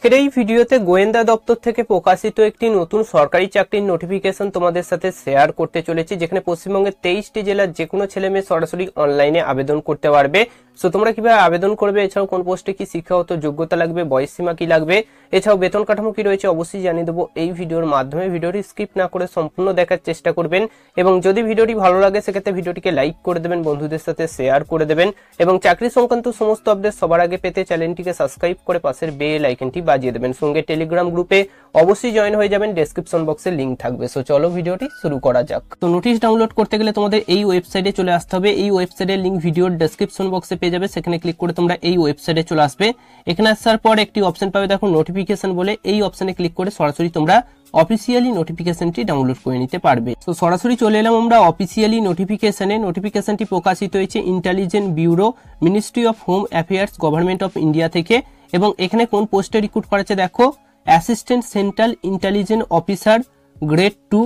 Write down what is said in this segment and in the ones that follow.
আজকের এই ভিডিওতে গোয়েন্দা দপ্তর থেকে প্রকাশিত একটি নতুন সরকারি চাকরির নোটিফিকেশন তোমাদের সাথে শেয়ার করতে চলেছি যেখানে পশ্চিমবঙ্গের তেইশটি জেলার যে কোনো ছেলে মেয়ে সরাসরি অনলাইনে আবেদন করতে পারবে সো তোমরা কিভাবে আবেদন করবে এছাড়াও কোন পোস্টে কি শিক্ষাগত যোগ্যতা লাগবে বয়স সীমা কি লাগবে এছাড়াও বেতন কাঠামো কি রয়েছে অবশ্যই জানিয়ে দেবো এই ভিডিওর মাধ্যমে ভিডিওটি স্কিপ না করে সম্পূর্ণ দেখার চেষ্টা করবেন এবং যদি ভিডিওটি ভালো লাগে সেক্ষেত্রে ভিডিওটিকে লাইক করে দেবেন বন্ধুদের সাথে শেয়ার করে দেবেন এবং চাকরি সংক্রান্ত সমস্ত আপডেট সবার আগে পেতে চ্যানেলটিকে সাবস্ক্রাইব করে পাশের বেল আইকনটি বাজিয়ে দেবেন সঙ্গে টেলিগ্রাম গ্রুপে অবশ্যই জয়েন হয়ে যাবেন ডেসক্রিপশন বক্সে লিঙ্ক থাকবে সো চলো ভিডিওটি শুরু করা যাক তো নোটিশ ডাউনলোড করতে গেলে তোমাদের এই ওয়েবসাইটে চলে আসতে হবে এই ওয়েবসাইটের লিঙ্ক ভিডিওর ডেসক্রিপশন বক্সে পেয়ে যাবে সেখানে ক্লিক করে তোমরা এই ওয়েবসাইটে চলে আসবে এখানে আসার পর একটি অপশন পাবে দেখো নোটিফিকেশন বলে এই অপশনে ক্লিক করে সরাসরি তোমরা অফিসিয়ালি নোটিফিকেশনটি ডাউনলোড করে নিতে পারবে তো সরাসরি চলে এলাম আমরা অফিসিয়ালি নোটিফিকেশনে নোটিফিকেশনটি প্রকাশিত হয়েছে intelligent bureau ministry of home affairs government of India থেকে এবং এখানে কোন পোস্টে রিক্রুট করেছে দেখো assistant central intelligent officer grade two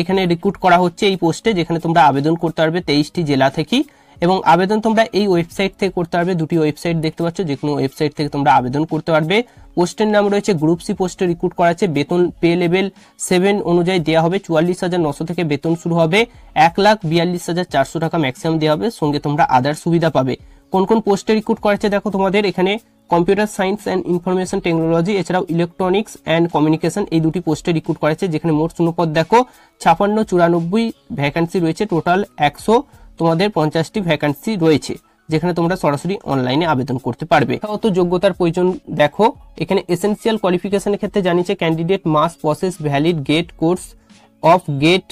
এখানে রিক্রুট করা হচ্ছে এই পোস্টে যেখানে তোমরা আবেদন করতে পারবে তেইশটি জেলা থেকেই এবং আবেদন তোমরা এই ওয়েবসাইট থেকে করতে পারবে দুটি ওয়েবসাইট দেখতে পাচ্ছ যে কোনো ওয়েবসাইট থেকে তোমরা আবেদন করতে পারবে পোস্টের নাম রয়েছে গ্রুপ সি পোস্টে রিক্রুট করা আছে বেতন পে লেভেল সেভেন অনুযায়ী দেওয়া হবে চুয়াল্লিশ হাজার নশো থেকে বেতন শুরু হবে এক লাখ বিয়াল্লিশ হাজার চারশো টাকা ম্যাক্সিমাম দেওয়া হবে সঙ্গে তোমরা আদার সুবিধা পাবে কোন কোন পোস্টে রিক্রুট করা আছে দেখো তোমাদের এখানে computer science and information technology এছাড়াও ইলেকট্রনিক্স অ্যান্ড কমিউনিকেশন এই দুটি পোস্টে রিক্রুট করেছে যেখানে মোট শূন্যপদ দেখো ছাপান্ন চুরানব্বই ভ্যাকান্সি রয়েছে টোটাল একশো তোমাদের পঞ্চাশটি ভ্যাকান্সি রয়েছে যেখানে তোমরা সরাসরি অনলাইনে আবেদন করতে পারবে অত যোগ্যতার প্রয়োজন দেখো এখানে এসেন্সিয়াল কোয়ালিফিকেশনের ক্ষেত্রে জানিয়েছে candidate must possess valid GATE কোর্স of GATE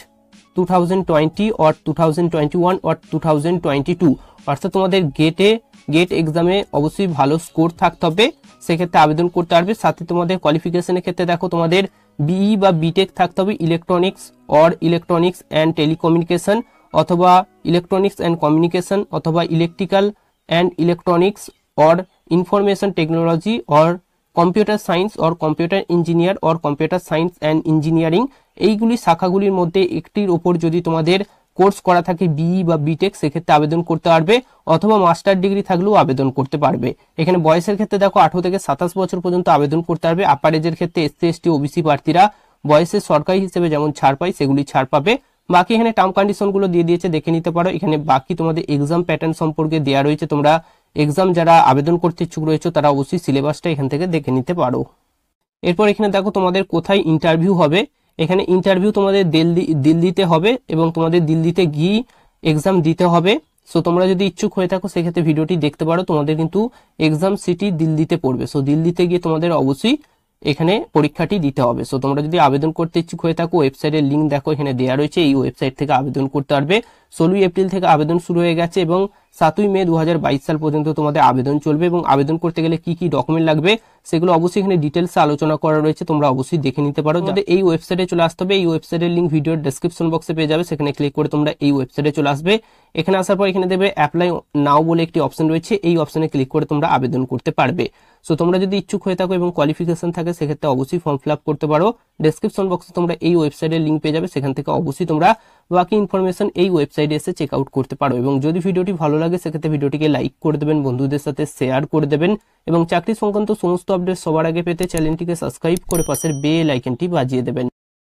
two thousand twenty or two thousand twenty one or two thousand twenty two অর্থাৎ তোমাদের গেটে গেট এক্সামে অবশ্যই ভালো স্কোর থাকতে হবে সেক্ষেত্রে আবেদন করতে পারবে সাথে তোমাদের কোয়ালিফিকেশনের ক্ষেত্রে দেখো তোমাদের বিই e বা বিটেক থাকতে হবে electronics or electronics and telecommunication অথবা ইলেকট্রনিক্স অ্যান্ড কমিউনিকেশন অথবা electrical and electronics or information technology or computer science or computer engineer or computer science and engineering এইগুলি শাখাগুলির মধ্যে একটির ওপর যদি তোমাদের কোর্স করা থাকে বিই e বা বিটেক সেক্ষেত্রে আবেদন করতে পারবে অথবা মাস্টার ডিগ্রি থাকলেও আবেদন করতে পারবে এখানে বয়সের ক্ষেত্রে দেখো আঠারো থেকে সাতাশ বছর পর্যন্ত আবেদন করতে পারবে আপার এজের ক্ষেত্রে এসসি এসটি ওবিসি প্রার্থীরা বয়সের সরকারি হিসেবে যেমন ছাড় পায় সেগুলি ছাড় পাবে বাকি এখানে টার্ম কন্ডিশনগুলো দিয়ে দিয়েছে দেখে নিতে পারো এখানে বাকি তোমাদের এক্সাম প্যাটার্ন সম্পর্কে দেওয়া রয়েছে তোমরা এক্সাম যারা আবেদন করতে ইচ্ছুক রয়েছে তারা অবশ্যই সিলেবাসটা এখান থেকে দেখে নিতে পারো এরপর এখানে দেখো তোমাদের কোথায় ইন্টারভিউ হবে এখানে ইন্টারভিউ তোমাদের দিল্লি দিল্লিতে হবে এবং তোমাদের দিল্লিতে গিয়ে এক্সাম দিতে হবে সো তোমরা যদি ইচ্ছুক হয়ে থাকো সেক্ষেত্রে ভিডিওটি দেখতে পারো তোমাদের কিন্তু এক্সাম সিটি দিল্লিতে পড়বে সো দিল্লিতে গিয়ে তোমাদের অবশ্যই এখানে পরীক্ষাটি দিতে হবে সো তোমরা যদি আবেদন করতে ইচ্ছুক হয়ে থাকো ওয়েবসাইটের লিঙ্ক দেখো এখানে দেওয়া রয়েছে এই ওয়েবসাইট থেকে আবেদন করতে পারবে ষোলোই এপ্রিল থেকে আবেদন শুরু হয়ে গেছে এবং সাতই মে দু সাল পর্যন্ত তোমাদের আবেদন চলবে এবং আবেদন করতে গেলে কি কি ডকুমেন্ট লাগবে সেগুলো অবশ্যই এখানে ডিটেলসে আলোচনা করা রয়েছে তোমরা অবশ্যই দেখে নিতে পারো হ্যাঁ। যাতে এই ওয়েবসাইটে চলে আসতে হবে এই ওয়েবসাইটের লিঙ্ক ভিডিওর ডেসক্রিপশন বক্সে পেয়ে যাবে সেখানে ক্লিক করে তোমরা এই ওয়েবসাইটে চলে আসবে এখানে আসার পর এখানে দেবে অ্যাপ্লাই নাও বলে একটি অপশন রয়েছে এই অপশনে ক্লিক করে তোমরা আবেদন করতে পারবে সো তোমরা যদি ইচ্ছুক হয়ে থাকো এবং কোয়ালিফিকেশন থাকে সেক্ষেত্রে অবশ্যই ফর্ম ফিল করতে পারো ডেসক্রিপশন বক্সে তোমরা এই ওয়েবসাইটের লিঙ্ক পেয়ে যাবে সেখান থেকে অবশ্যই তোমরা বাকি ইনফরমেশন এই ওয়েবসাইটে এসে চেক আউট করতে পারো এবং যদি ভিডিওটি ভালো লাগে সেক্ষেত্রে ভিডিওটিকে লাইক করে দেবেন বন্ধুদের সাথে শেয়ার করে দেবেন এবং চাকরি সংক্রান্ত সমস্ত আপডেট সবার আগে পেতে চ্যানেলটিকে সাবস্ক্রাইব করে পাশের বেল আইকনটি বাজিয়ে দেবেন